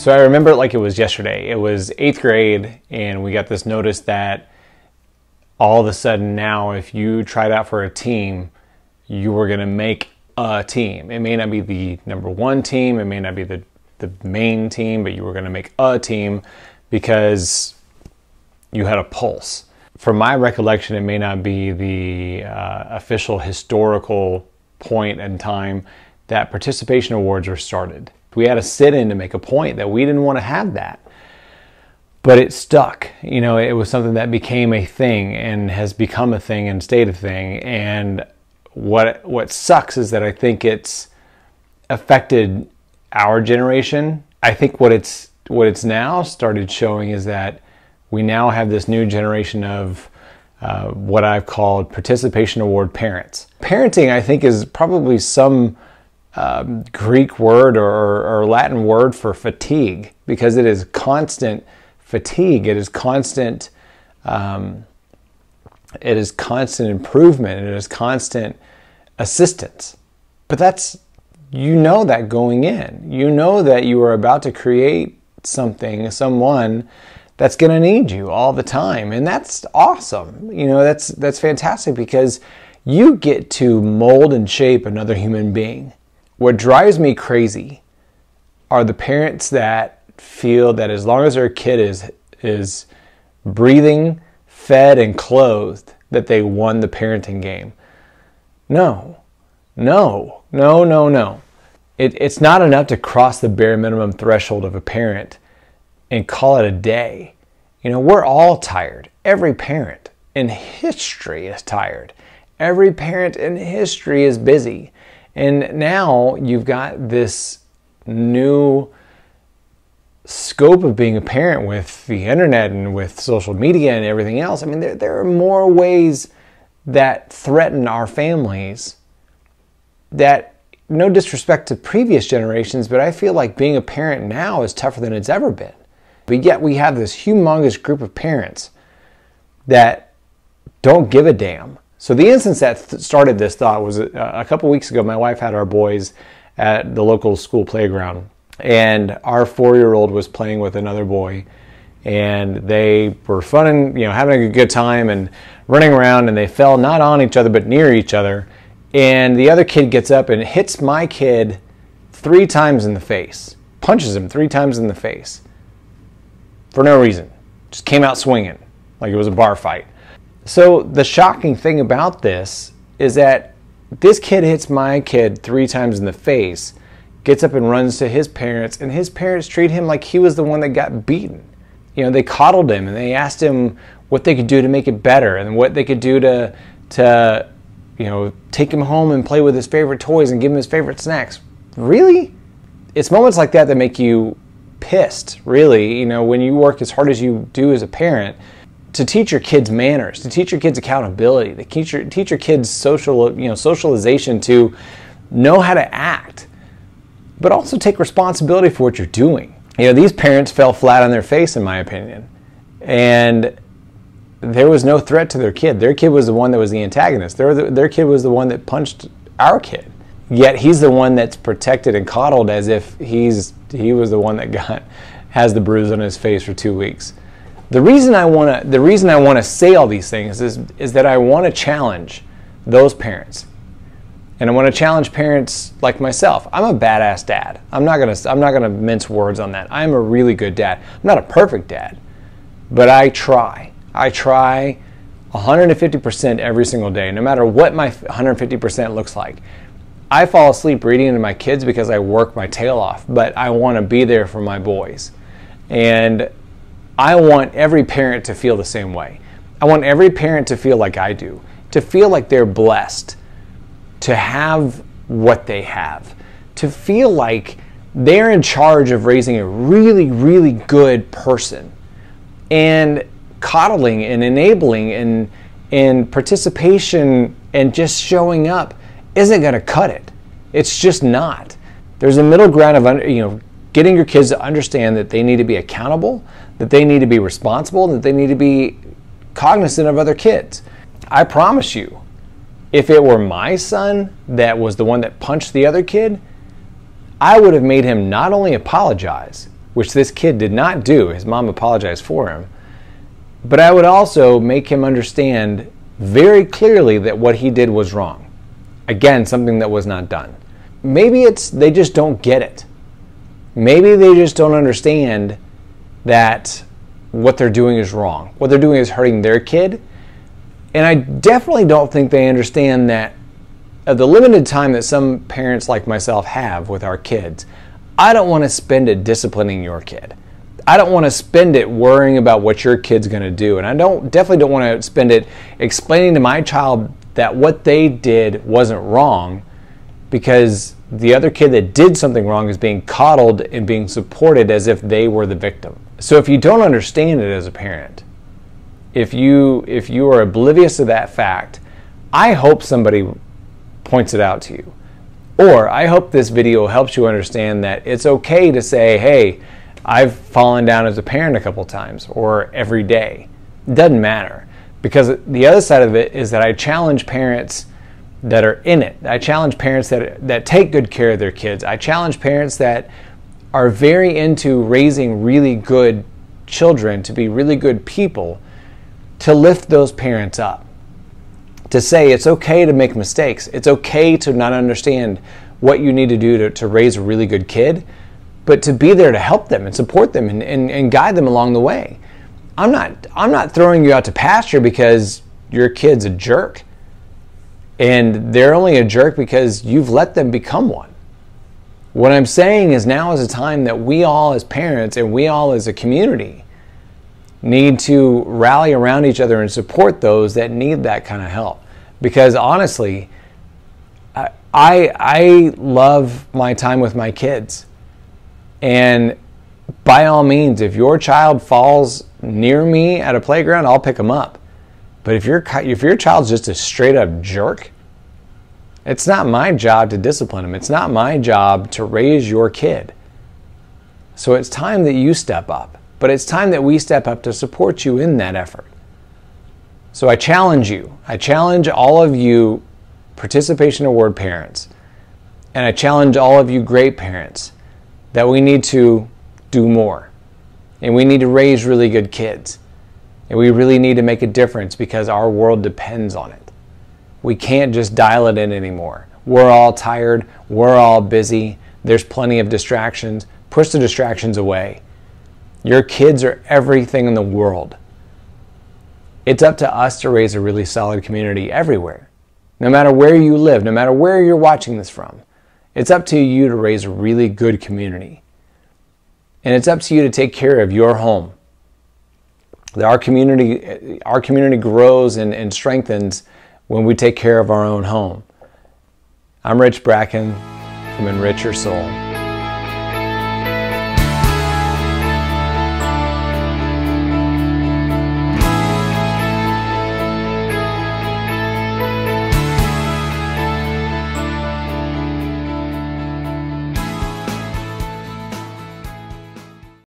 So I remember it like it was yesterday. It was eighth grade, and we got this notice that all of a sudden now, if you tried out for a team, you were going to make a team. It may not be the number one team, it may not be the, the main team, but you were going to make a team because you had a pulse. From my recollection, it may not be the uh, official historical point in time that participation awards were started. We had a sit in to make a point that we didn't want to have that. But it stuck. You know, it was something that became a thing and has become a thing and stayed a thing. And what what sucks is that I think it's affected our generation. I think what it's what it's now started showing is that we now have this new generation of uh, what I've called participation award parents. Parenting, I think, is probably some um, Greek word or, or Latin word for fatigue because it is constant fatigue. It is constant. Um, it is constant improvement. It is constant assistance. But that's you know that going in. You know that you are about to create something, someone that's going to need you all the time, and that's awesome. You know that's that's fantastic because you get to mold and shape another human being. What drives me crazy are the parents that feel that as long as their kid is is breathing, fed and clothed that they won the parenting game. No. No. No, no, no. It, it's not enough to cross the bare minimum threshold of a parent and call it a day. You know, we're all tired. Every parent in history is tired. Every parent in history is busy. And now you've got this new scope of being a parent with the internet and with social media and everything else. I mean, there, there are more ways that threaten our families that no disrespect to previous generations, but I feel like being a parent now is tougher than it's ever been. But yet we have this humongous group of parents that don't give a damn so the instance that th started this thought was a, uh, a couple weeks ago. My wife had our boys at the local school playground, and our four-year-old was playing with another boy, and they were fun and you know having a good time and running around, and they fell not on each other but near each other, and the other kid gets up and hits my kid three times in the face, punches him three times in the face for no reason, just came out swinging like it was a bar fight. So the shocking thing about this is that this kid hits my kid three times in the face, gets up and runs to his parents, and his parents treat him like he was the one that got beaten. You know, they coddled him and they asked him what they could do to make it better and what they could do to to you know, take him home and play with his favorite toys and give him his favorite snacks. Really? It's moments like that that make you pissed, really. You know, when you work as hard as you do as a parent, to teach your kids manners, to teach your kids accountability, to teach your, teach your kids social, you know, socialization to know how to act, but also take responsibility for what you're doing. You know, these parents fell flat on their face, in my opinion. And there was no threat to their kid. Their kid was the one that was the antagonist. Their, their kid was the one that punched our kid. Yet he's the one that's protected and coddled as if he's he was the one that got has the bruise on his face for two weeks. The reason I want to the reason I want to say all these things is is that I want to challenge those parents. And I want to challenge parents like myself. I'm a badass dad. I'm not going to I'm not going to mince words on that. I'm a really good dad. I'm not a perfect dad, but I try. I try 150% every single day, no matter what my 150% looks like. I fall asleep reading to my kids because I work my tail off, but I want to be there for my boys. And I want every parent to feel the same way. I want every parent to feel like I do, to feel like they're blessed, to have what they have, to feel like they're in charge of raising a really, really good person. And coddling and enabling and, and participation and just showing up isn't going to cut it. It's just not. There's a middle ground of you know getting your kids to understand that they need to be accountable, that they need to be responsible and that they need to be cognizant of other kids. I promise you, if it were my son that was the one that punched the other kid, I would have made him not only apologize, which this kid did not do, his mom apologized for him, but I would also make him understand very clearly that what he did was wrong. Again, something that was not done. Maybe it's they just don't get it. Maybe they just don't understand that what they're doing is wrong. What they're doing is hurting their kid. And I definitely don't think they understand that of the limited time that some parents like myself have with our kids, I don't want to spend it disciplining your kid. I don't want to spend it worrying about what your kid's going to do. And I don't definitely don't want to spend it explaining to my child that what they did wasn't wrong because the other kid that did something wrong is being coddled and being supported as if they were the victim. So if you don't understand it as a parent, if you if you are oblivious to that fact, I hope somebody points it out to you. Or I hope this video helps you understand that it's okay to say, "Hey, I've fallen down as a parent a couple times or every day." It doesn't matter because the other side of it is that I challenge parents that are in it. I challenge parents that, that take good care of their kids. I challenge parents that are very into raising really good children to be really good people to lift those parents up. To say it's okay to make mistakes, it's okay to not understand what you need to do to, to raise a really good kid, but to be there to help them and support them and, and, and guide them along the way. I'm not, I'm not throwing you out to pasture because your kid's a jerk. And they're only a jerk because you've let them become one. What I'm saying is now is a time that we all as parents and we all as a community need to rally around each other and support those that need that kind of help. Because honestly, I, I love my time with my kids. And by all means, if your child falls near me at a playground, I'll pick them up. But if your if your child's just a straight up jerk, it's not my job to discipline him. It's not my job to raise your kid. So it's time that you step up. But it's time that we step up to support you in that effort. So I challenge you. I challenge all of you participation award parents. And I challenge all of you great parents that we need to do more. And we need to raise really good kids. And we really need to make a difference because our world depends on it. We can't just dial it in anymore. We're all tired, we're all busy, there's plenty of distractions. Push the distractions away. Your kids are everything in the world. It's up to us to raise a really solid community everywhere. No matter where you live, no matter where you're watching this from, it's up to you to raise a really good community. And it's up to you to take care of your home that our community, our community grows and, and strengthens when we take care of our own home. I'm Rich Bracken from Enrich Your Soul.